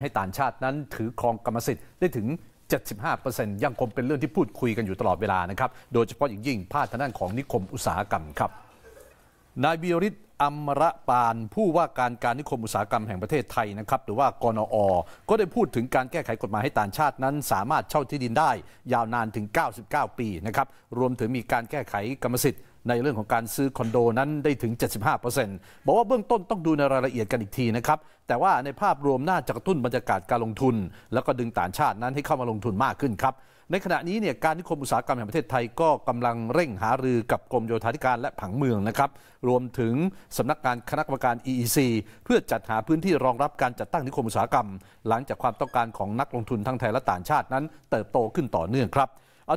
ให้ต่างชาตินั้นถือครองกรรมสิทธิ์ ได้ถึง 75%ยังคงเป็นเรื่องที่พูดคุยกันอยู่ตลอดเวลานะครับโดยเฉพาะอย่างยิ่งภาคทางด้านของนิคมอุตสาหกรรมครับ นายบิริตอัมระปานผู้ว่าการการนิคมอุตสาหกรรมแห่งประเทศไทยนะครับหรือว่ากนอก็ได้พูดถึงการแก้ไขกฎหมายให้ต่างชาตินั้นสามารถเช่าที่ดินได้ยาวนานถึง 99 ปีนะครับรวมถึงมีการแก้ไขกรรมสิทธิ์ในเรื่องของการซื้อคอนโดนั้นได้ถึง 75%บอกว่าเบื้องต้นต้องดูในรายละเอียดกันอีกทีนะครับ แต่ว่าในภาพรวมน่าจะกระตุ้นบรรยากาศการลงทุน แล้วก็ดึงต่างชาตินั้นให้เข้ามาลงทุนมากขึ้นครับ ในขณะนี้เนี่ยการนิคมอุตสาหกรรมแห่งประเทศไทยก็กำลังเร่งหารือกับกรมโยธาธิการและผังเมืองนะครับรวมถึงสำนักงานคณะกรรมการ EEC เพื่อจัดหาพื้นที่รองรับการจัดตั้งนิคมอุตสาหกรรม หลังจากความต้องการของนักลงทุนทั้งไทยและต่างชาตินั้น เติบโตขึ้นต่อเนื่องครับ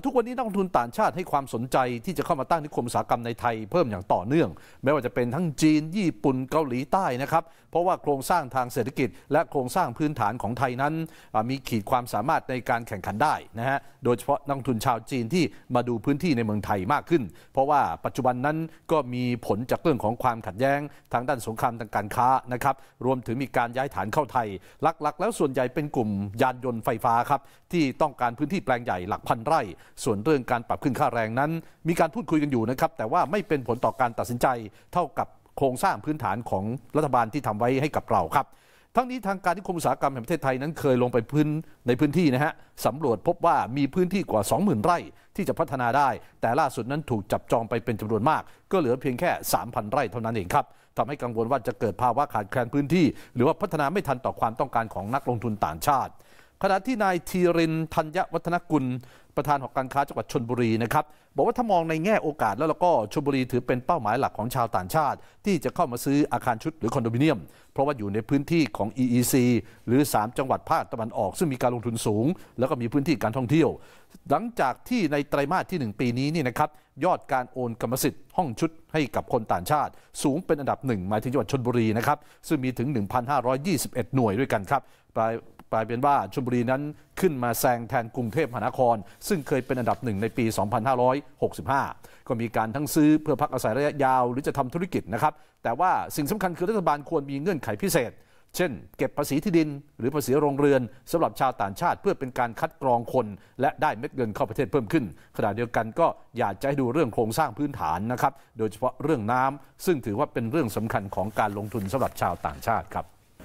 ทุกวันนี้นักลงทุนต่างชาติให้ความสนใจ ที่จะเข้ามาตั้งนิคมอุตสาหกรรมในไทย เพิ่มอย่างต่อเนื่อง ไม่ว่าจะเป็นทั้งจีน ญี่ปุ่น เกาหลีใต้นะครับ เพราะว่าโครงสร้างทางเศรษฐกิจและโครงสร้างพื้นฐานของไทยนั้นมีขีดความสามารถในการแข่งขันได้นะฮะ โดยเฉพาะนักลงทุนชาวจีนที่มาดูพื้นที่ในเมืองไทยมากขึ้น เพราะว่าปัจจุบันนั้นก็มีผลจากเรื่องของความขัดแย้งทางด้านสงครามทางการค้านะครับ รวมถึงมีการย้ายฐานเข้าไทย หลักๆ แล้วส่วนใหญ่เป็นกลุ่มยานยนต์ไฟฟ้าครับที่ต้องการพื้นที่แปลงใหญ่หลักพันไร่ส่วนเรื่องการปรับขึ้นค่าแรงนั้น มีการพูดคุยกันอยู่นะครับ แต่ว่าไม่เป็นผลต่อการตัดสินใจ เท่ากับโครงสร้างพื้นฐานของรัฐบาลที่ทำไว้ให้กับเราครับ ทั้งนี้ทางการท่กคมอุตสาหกรรมแห่งประเทศไทยนั้นเคยลงไปพื้นในพื้นที่นะฮะสำรวจพบว่ามีพื้นที่กว่า 20,000 ไร่ที่จะพัฒนาได้ แต่ล่าสุดนั้นถูกจับจองไปเป็นจำนวนมาก ก็เหลือเพียงแค่ 3,000 ไร่เท่านั้นเองครับทำให้กังวลว่าจะเกิดภาวะขาดแคลนพื้นที่ หรือว่าพัฒนาไม่ทันต่อความต้องการของนักลงทุนต่างชาติขณะที่นายทีรินทัญญวัฒนกุล ประธานหอการค้าจังหวัดชนบุรีนะครับ บอกว่าถ้ามองในแง่โอกาส แล้วเราก็ชนบุรีถือเป็นเป้าหมายหลักของชาวต่างชาติ ที่จะเข้ามาซื้ออาคารชุดหรือคอนโดมิเนียม เพราะว่าอยู่ในพื้นที่ของ EEC หรือ 3 จังหวัดภาคตะวันออกซึ่งมีการลงทุนสูง แล้วก็มีพื้นที่การท่องเที่ยว หลังจากที่ในไตรมาสที่ 1 ปีนี้นี่นะครับยอดการโอนกรรมสิทธิ์ห้องชุดให้กับคนต่างชาติ สูงเป็นอันดับหนึ่งหมายถึงจังหวัดชนบุรีนะครับซึ่งมีถึง 1,521 หน่วยด้วยกันครับกลายเป็นว่าชลบุรีนั้นขึ้นมาแซงแทนกรุงเทพมหานคร ซึ่งเคยเป็นอันดับหนึ่งในปี 2565 ก็มีการทั้งซื้อเพื่อพักอาศัยระยะยาวหรือจะทำธุรกิจนะครับ แต่ว่าสิ่งสำคัญคือรัฐบาลควรมีเงื่อนไขพิเศษ เช่นเก็บภาษีที่ดิน หรือภาษีโรงเรือน สำหรับชาวต่างชาติเพื่อเป็นการคัดกรองคนและได้เม็ดเงินเข้าประเทศเพิ่มขึ้นขณะเดียวกันก็อยากจะให้ดูเรื่องโครงสร้างพื้นฐานนะครับโดยเฉพาะเรื่องน้ำ ซึ่งถือว่าเป็นเรื่องสำคัญของการลงทุนสำหรับชาวต่างชาติครับ